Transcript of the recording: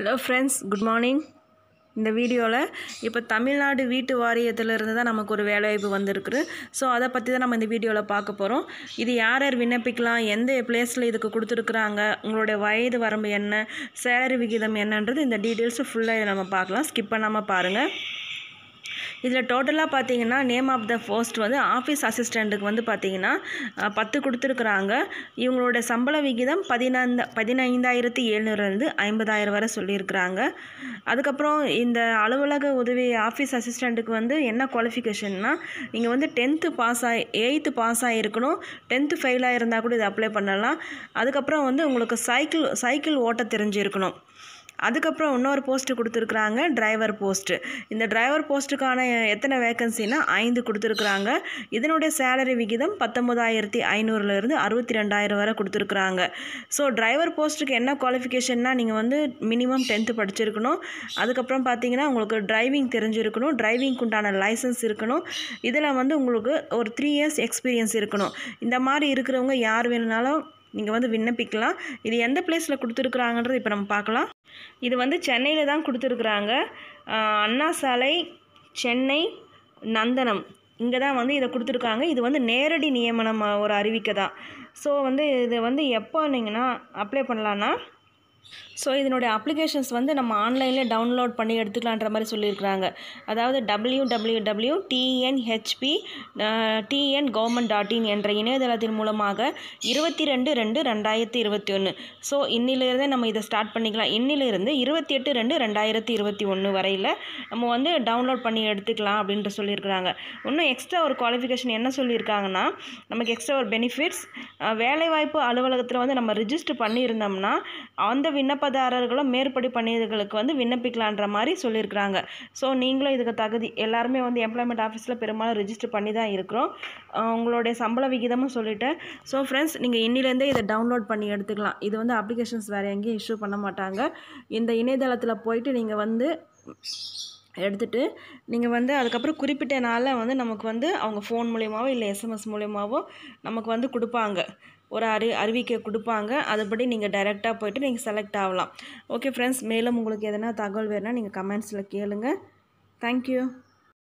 hello friends good morning இந்த வீடியோவில் இப்போ தமிழ்நாடு வீட்டு வாரியத்திலிருந்து தான் நமக்கு ஒரு வேலைவாய்ப்பு வந்திருக்கு ஸோ அதை பற்றி தான் நம்ம இந்த வீடியோவில் பார்க்க போகிறோம் இது யார் யார் விண்ணப்பிக்கலாம் எந்த பிளேஸில் இதுக்கு கொடுத்துருக்குறாங்க உங்களுடைய வயது வரம்பு என்ன சேலரி விகிதம் என்னன்றது இந்த டீட்டெயில்ஸு ஃபுல்லாக இதை நம்ம பார்க்கலாம் ஸ்கிப் பண்ணாமல் பாருங்கள் இதில் டோட்டலாக பார்த்தீங்கன்னா நேம் ஆஃப் த போஸ்ட் வந்து ஆஃபீஸ் அசிஸ்டண்ட்டுக்கு வந்து பார்த்திங்கன்னா பத்து கொடுத்துருக்குறாங்க இவங்களோட சம்பள விகிதம் பதினைந்து பதினைந்தாயிரத்தி ஏழ்நூறுலேருந்து ஐம்பதாயிரம் வரை சொல்லியிருக்கிறாங்க அதுக்கப்புறம் இந்த அலுவலக உதவி ஆஃபீஸ் அசிஸ்டண்ட்டுக்கு வந்து என்ன குவாலிஃபிகேஷன்னா நீங்கள் வந்து டென்த்து பாஸ் ஆகி எயித்து பாஸ் ஆகிருக்கணும் டென்த்து ஃபெயில் ஆகிருந்தால் கூட இதை அப்ளை பண்ணலாம் அதுக்கப்புறம் வந்து உங்களுக்கு சைக்கிள் சைக்கிள் ஓட்ட தெரிஞ்சிருக்கணும் அதுக்கப்புறம் இன்னொரு போஸ்ட்டு கொடுத்துருக்குறாங்க டிரைவர் போஸ்ட்டு இந்த டிரைவர் போஸ்ட்டுக்கான எத்தனை வேக்கன்சினா ஐந்து கொடுத்துருக்குறாங்க இதனுடைய சேலரி விகிதம் பத்தொம்பதாயிரத்தி ஐநூறுலேருந்து அறுபத்தி ரெண்டாயிரம் வரை கொடுத்துருக்குறாங்க ஸோ டிரைவர் போஸ்ட்டுக்கு என்ன குவாலிஃபிகேஷன்னா நீங்கள் வந்து மினிமம் டென்த்து படிச்சிருக்கணும் அதுக்கப்புறம் பார்த்தீங்கன்னா உங்களுக்கு டிரைவிங் தெரிஞ்சிருக்கணும் டிரைவிங்க்கு உண்டான லைசன்ஸ் இருக்கணும் இதில் வந்து உங்களுக்கு ஒரு த்ரீ இயர்ஸ் எக்ஸ்பீரியன்ஸ் இருக்கணும் இந்த மாதிரி இருக்கிறவங்க யார் வேணுனாலும் நீங்கள் வந்து விண்ணப்பிக்கலாம் இது எந்த பிளேஸில் கொடுத்துருக்குறாங்கன்றது இப்போ நம்ம பார்க்கலாம் இது வந்து சென்னையில் தான் கொடுத்துருக்குறாங்க அண்ணா சாலை சென்னை நந்தனம் இங்கே தான் வந்து இதை கொடுத்துருக்காங்க இது வந்து நேரடி நியமனம் ஒரு அறிவிக்கை தான் ஸோ வந்து இதை வந்து நீங்கள்னா அப்ளை பண்ணலான்னா ஸோ இதனுடைய அப்ளிகேஷன்ஸ் வந்து நம்ம ஆன்லைனில் டவுன்லோட் பண்ணி எடுத்துக்கலான்ற மாதிரி சொல்லியிருக்கிறாங்க அதாவது W W W TNHB TN government dot in என்ற இணையதளத்தின் மூலமாக இருபத்தி ரெண்டு ரெண்டு ரெண்டாயிரத்தி இருபத்தி ஒன்று ஸோ இன்னிலிருந்தே நம்ம இதை ஸ்டார்ட் பண்ணிக்கலாம் இன்னிலிருந்து இருபத்தி எட்டு ரெண்டு ரெண்டாயிரத்தி இருபத்தி ஒன்று வரையில் நம்ம வந்து டவுன்லோட் பண்ணி எடுத்துக்கலாம் அப்படின்ட்டு சொல்லியிருக்கிறாங்க இன்னும் எக்ஸ்ட்ரா ஒரு குவாலிஃபிகேஷன் என்ன சொல்லியிருக்காங்கன்னா நமக்கு எக்ஸ்ட்ரா ஒரு பெனிஃபிட்ஸ் வேலைவாய்ப்பு அலுவலகத்தில் வந்து நம்ம ரிஜிஸ்டர் பண்ணியிருந்தோம்னா அந்த விண்ணப்பதாரர்களும் மேற்படி பணிகளுக்கு வந்து விண்ணப்பிக்கலான்ற மாதிரி சொல்லியிருக்கிறாங்க ஸோ நீங்களும் இதுக்கு தகுதி எல்லாருமே வந்து எம்ப்ளாய்மெண்ட் ஆஃபீஸில் பெரும்பாலும் ரிஜிஸ்டர் பண்ணி தான் இருக்கிறோம் உங்களுடைய சம்பள விகிதமும் சொல்லிட்டேன் ஸோ ஃப்ரெண்ட்ஸ் நீங்கள் இன்னிலேருந்தே இதை டவுன்லோட் பண்ணி எடுத்துக்கலாம் இது வந்து அப்ளிகேஷன்ஸ் வேறு எங்கேயும் இஷ்யூ பண்ண மாட்டாங்க இந்த இணையதளத்தில் போயிட்டு நீங்கள் வந்து எடுத்துகிட்டு நீங்கள் வந்து அதுக்கப்புறம் குறிப்பிட்ட நாளில் வந்து நமக்கு வந்து அவங்க ஃபோன் மூலியமாகவோ இல்லை எஸ்எம்எஸ் மூலியமாகவோ நமக்கு வந்து கொடுப்பாங்க ஒரு அறி அறிவிக்கை கொடுப்பாங்க அதுபடி நீங்கள் டைரெக்டாக போய்ட்டு நீங்கள் செலக்ட் ஆகலாம் ஓகே ஃப்ரெண்ட்ஸ் மேலும் உங்களுக்கு எதனா தகவல் வேணுன்னா நீங்கள் கமெண்ட்ஸில் கேளுங்கள் தேங்க்யூ